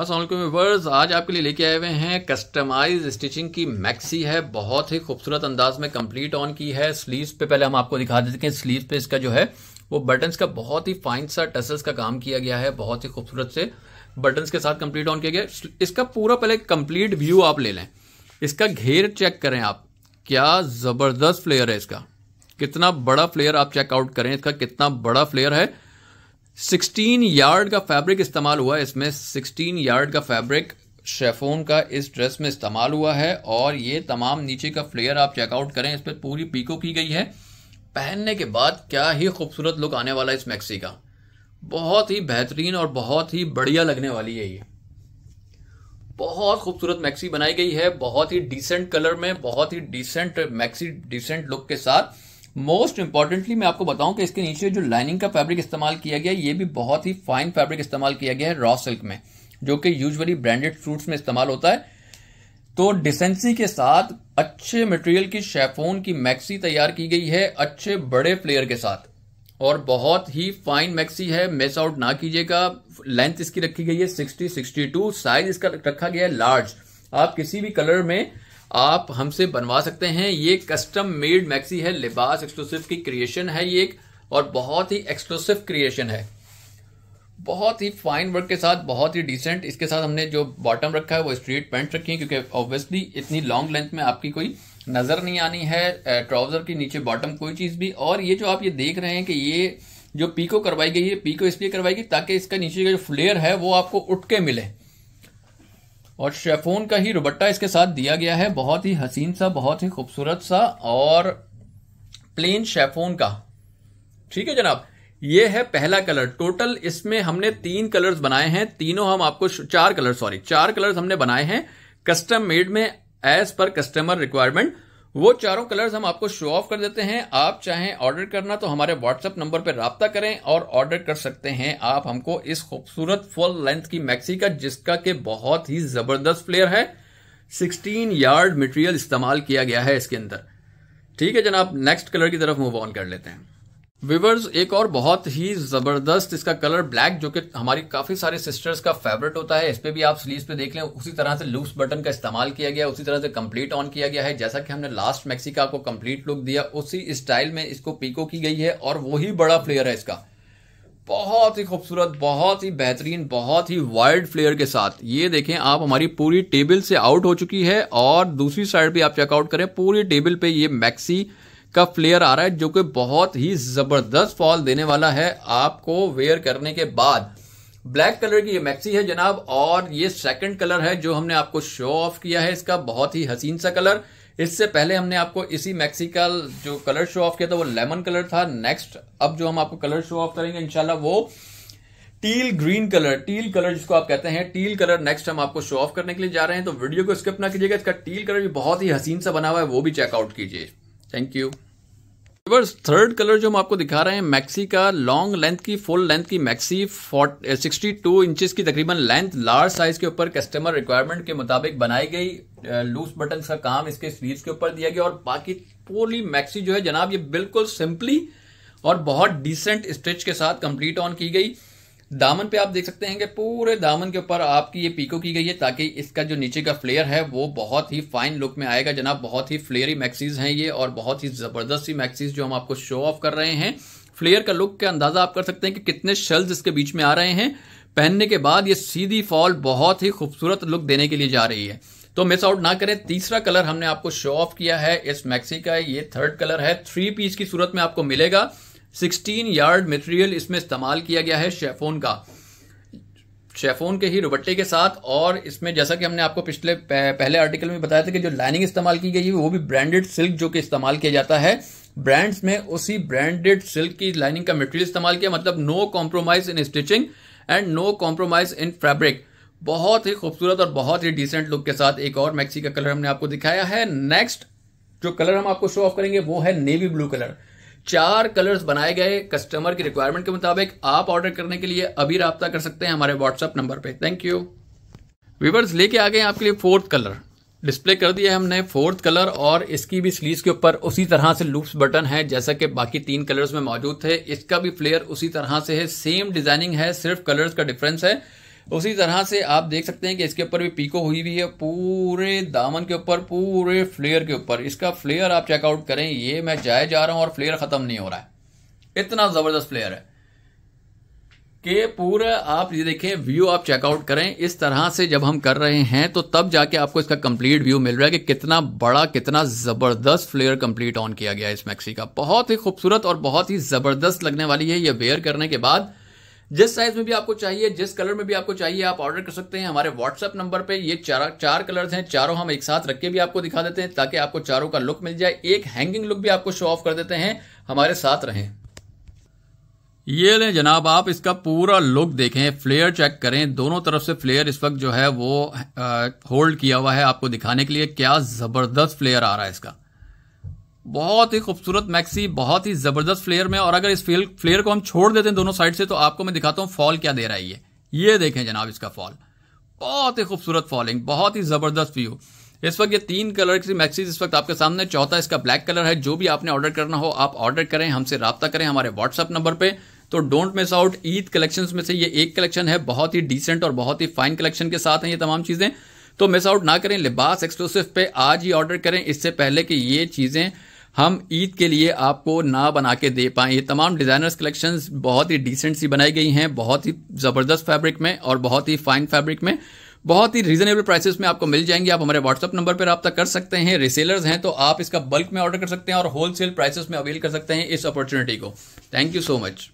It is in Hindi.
असलम वर्स आज आपके लिए लेके आए हुए हैं कस्टमाइज स्टिचिंग की मैक्सी है बहुत ही खूबसूरत अंदाज में कंप्लीट ऑन की है स्लीव्स पे पहले हम आपको दिखा देते हैं स्लीव पे इसका जो है वो बटन्स का बहुत ही फाइन सा टसल्स का काम किया गया है बहुत ही खूबसूरत से बटन्स के साथ कंप्लीट ऑन किया गया इसका पूरा पहले कंप्लीट व्यू आप ले लें इसका घेर चेक करें आप क्या ज़बरदस्त फ्लेयर है इसका कितना बड़ा फ्लेयर आप चेकआउट करें इसका कितना बड़ा फ्लेयर है 16 यार्ड का फैब्रिक इस्तेमाल हुआ है इसमें 16 यार्ड का फैब्रिक शेफोन का इस ड्रेस में इस्तेमाल हुआ है और ये तमाम नीचे का फ्लेयर आप चेकआउट करें इस पर पूरी पीको की गई है पहनने के बाद क्या ही खूबसूरत लुक आने वाला है इस मैक्सी का बहुत ही बेहतरीन और बहुत ही बढ़िया लगने वाली है ये बहुत खूबसूरत मैक्सी बनाई गई है बहुत ही डिसेंट कलर में बहुत ही डिसेंट मैक्सी डिसेंट लुक के साथ मोस्ट इंपॉर्टेंटली मैं आपको बताऊं कि इसके नीचे जो लाइनिंग का फैब्रिक इस्तेमाल किया गया ये भी बहुत ही फाइन फैब्रिक इस्तेमाल किया गया है रॉ सिल्क में जो कि यूजुअली ब्रांडेड फ्रूट्स में इस्तेमाल होता है तो डिसेंसी के साथ अच्छे मटेरियल की शेफोन की मैक्सी तैयार की गई है अच्छे बड़े फ्लेयर के साथ और बहुत ही फाइन मैक्सी है मिस आउट ना कीजिएगा लेंथ इसकी रखी गई है सिक्सटी टू साइज इसका रखा गया है लार्ज आप किसी भी कलर में आप हमसे बनवा सकते हैं ये कस्टम मेड मैक्सी है लिबास एक्सक्लूसिव की क्रिएशन है ये एक और बहुत ही एक्सक्लूसिव क्रिएशन है बहुत ही फाइन वर्क के साथ बहुत ही डिसेंट इसके साथ हमने जो बॉटम रखा है वो स्ट्रीट पैंट रखी है क्योंकि ऑब्वियसली इतनी लॉन्ग लेंथ में आपकी कोई नज़र नहीं आनी है ट्राउज़र के नीचे बॉटम कोई चीज़ भी और ये जो आप ये देख रहे हैं कि ये जो पीको करवाई गई है पीको इसलिए करवाई गई ताकि इसका नीचे का जो फ्लेयर है वो आपको उठ के मिले और शेफोन का ही रुबट्टा इसके साथ दिया गया है बहुत ही हसीन सा बहुत ही खूबसूरत सा और प्लेन शेफोन का ठीक है जनाब ये है पहला कलर टोटल इसमें हमने तीन कलर्स बनाए हैं तीनों हम आपको चार कलर सॉरी चार कलर्स हमने बनाए हैं कस्टम मेड में एज पर कस्टमर रिक्वायरमेंट वो चारों कलर्स हम आपको शो ऑफ कर देते हैं आप चाहें ऑर्डर करना तो हमारे व्हाट्सएप नंबर पर रबता करें और ऑर्डर कर सकते हैं आप हमको इस खूबसूरत फुल लेंथ की मैक्सी का जिसका के बहुत ही जबरदस्त फ्लेयर है 16 यार्ड मटेरियल इस्तेमाल किया गया है इसके अंदर ठीक है जनाब नेक्स्ट कलर की तरफ मूव ऑन कर लेते हैं विवर्स एक और बहुत ही जबरदस्त इसका कलर ब्लैक जो कि हमारी काफी सारे सिस्टर्स का फेवरेट होता है इस भी आप स्लीव पे देख लें उसी तरह से लूज बटन का इस्तेमाल किया गया उसी तरह से कंप्लीट ऑन किया गया है जैसा कि हमने लास्ट मैक्सिका को कंप्लीट लुक दिया उसी स्टाइल में इसको पीको की गई है और वही बड़ा फ्लेयर है इसका बहुत ही खूबसूरत बहुत ही बेहतरीन बहुत ही वाइल्ड फ्लेयर के साथ ये देखें आप हमारी पूरी टेबल से आउट हो चुकी है और दूसरी साइड भी आप चेकआउट करें पूरी टेबल पे ये मैक्सी का फ्लेयर आ रहा है जो कि बहुत ही जबरदस्त फॉल देने वाला है आपको वेयर करने के बाद ब्लैक कलर की ये मैक्सी है जनाब और ये सेकंड कलर है जो हमने आपको शो ऑफ किया है इसका बहुत ही हसीन सा कलर इससे पहले हमने आपको इसी मैक्सी का जो कलर शो ऑफ किया था वो लेमन कलर था नेक्स्ट अब जो हम आपको कलर शो ऑफ करेंगे इनशाला वो teal green colour teal colour जिसको आप कहते हैं टील कलर नेक्स्ट हम आपको शो ऑफ करने के लिए जा रहे हैं तो वीडियो को स्किप ना कीजिएगा इसका टील कलर भी बहुत ही हसीन सा बना हुआ है वो भी चेकआउट कीजिए थैंक यू थर्ड कलर जो हम आपको दिखा रहे हैं मैक्सी का लॉन्ग लेंथ की फुल लेंथ की मैक्सी सिक्सटी टू इंच की तकरीबन लेंथ लार्ज साइज के ऊपर कस्टमर रिक्वायरमेंट के मुताबिक बनाई गई लूज eh, बटन का काम इसके स्लीव्स के ऊपर दिया गया और बाकी पूरी मैक्सी जो है जनाब ये बिल्कुल सिंपली और बहुत डिसेंट स्ट्रेच के साथ कंप्लीट ऑन की गई दामन पे आप देख सकते हैं कि पूरे दामन के ऊपर आपकी ये पीको की गई है ताकि इसका जो नीचे का फ्लेयर है वो बहुत ही फाइन लुक में आएगा जनाब बहुत ही फ्लेयरी मैक्सीज हैं ये और बहुत ही जबरदस्त सी मैक्सीज जो हम आपको शो ऑफ कर रहे हैं फ्लेयर का लुक का अंदाजा आप कर सकते हैं कि कितने शेल्स इसके बीच में आ रहे हैं पहनने के बाद ये सीधी फॉल बहुत ही खूबसूरत लुक देने के लिए जा रही है तो मिस आउट ना करें तीसरा कलर हमने आपको शो ऑफ किया है इस मैक्सी का ये थर्ड कलर है थ्री पीस की सूरत में आपको मिलेगा सिक्सटीन यार्ड मटेरियल इसमें इस्तेमाल किया गया है शेफोन का शेफोन के ही रुबट्टे के साथ और इसमें जैसा कि हमने आपको पिछले पहले आर्टिकल में बताया था कि जो लाइनिंग इस्तेमाल की गई है वो भी ब्रांडेड सिल्क जो कि इस्तेमाल किया जाता है ब्रांड्स में उसी ब्रांडेड सिल्क की लाइनिंग का मटेरियल इस्तेमाल किया मतलब no compromise in stitching and no compromise in fabric बहुत ही खूबसूरत और बहुत ही डिसेंट लुक के साथ एक और मैक्सी का कलर हमने आपको दिखाया है नेक्स्ट जो कलर हम आपको शो ऑफ करेंगे वो है नेवी ब्लू कलर चार कलर्स बनाए गए कस्टमर की रिक्वायरमेंट के मुताबिक आप ऑर्डर करने के लिए अभी रहा कर सकते हैं हमारे व्हाट्सएप नंबर पे थैंक यू व्यूवर्स लेके आ गए आपके लिए फोर्थ कलर डिस्प्ले कर दिया हमने फोर्थ कलर और इसकी भी स्लीव के ऊपर उसी तरह से लूप्स बटन है जैसा कि बाकी तीन कलर्स में मौजूद थे इसका भी फ्लेयर उसी तरह से है सेम डिजाइनिंग है सिर्फ कलर्स का डिफरेंस है उसी तरह से आप देख सकते हैं कि इसके ऊपर भी पीको हुई हुई है पूरे दामन के ऊपर पूरे फ्लेयर के ऊपर इसका फ्लेयर आप चेकआउट करें ये मैं जाए जा रहा हूं और फ्लेयर खत्म नहीं हो रहा है इतना जबरदस्त फ्लेयर है कि पूरा आप ये देखें व्यू आप चेकआउट करें इस तरह से जब हम कर रहे हैं तो तब जाके आपको इसका कंप्लीट व्यू मिल रहा है कि कितना बड़ा कितना ज़बरदस्त फ्लेयर कंप्लीट ऑन किया गया है इस मैक्सी का बहुत ही खूबसूरत और बहुत ही ज़बरदस्त लगने वाली है ये वेयर करने के बाद जिस साइज में भी आपको चाहिए जिस कलर में भी आपको चाहिए आप ऑर्डर कर सकते हैं हमारे व्हाट्सएप नंबर पर ये चार चार कलर्स हैं चारों हम एक साथ रख के भी आपको दिखा देते हैं ताकि आपको चारों का लुक मिल जाए एक हैंगिंग लुक भी आपको शो ऑफ कर देते हैं हमारे साथ रहें ये लें जनाब आप इसका पूरा लुक देखें फ्लेयर चेक करें दोनों तरफ से फ्लेयर इस वक्त जो है वो होल्ड किया हुआ है आपको दिखाने के लिए क्या जबरदस्त फ्लेयर आ रहा है इसका बहुत ही खूबसूरत मैक्सी बहुत ही जबरदस्त फ्लेयर में और अगर इस फ्लेयर को हम छोड़ देते हैं दोनों साइड से तो आपको मैं दिखाता हूं फॉल क्या दे रहा है ये ये देखें जनाब इसका फॉल बहुत ही खूबसूरत फॉलिंग बहुत ही जबरदस्त व्यू इस वक्त ये तीन कलर की मैक्सीज इस वक्त आपके सामने चौथा इसका ब्लैक कलर है जो भी आपने ऑर्डर करना हो आप ऑर्डर करें हमसे रबता करें हमारे व्हाट्सअप नंबर पर तो don't miss out Eid collection में से ये एक कलेक्शन है बहुत ही डिसेंट और बहुत ही फाइन कलेक्शन के साथ हैं ये तमाम चीज़ें तो मिस आउट ना करें लिबास एक्सक्लूसिव पे आज ही ऑर्डर करें इससे पहले कि ये चीज़ें हम ईद के लिए आपको ना बना के दे पाए ये तमाम डिज़ाइनर्स कलेक्शन बहुत ही डिसेंट सी बनाई गई हैं बहुत ही ज़बरदस्त फैब्रिक में और बहुत ही फाइन फैब्रिक में बहुत ही रीजनेबल प्राइसेस में आपको मिल जाएंगे आप हमारे व्हाट्सअप नंबर पर तक कर सकते हैं रिसेलर्स हैं तो आप इसका बल्क में ऑर्डर कर सकते हैं और होलसेल प्राइसेस में अवेल कर सकते हैं इस अपॉर्चुनिटी को थैंक यू सो मच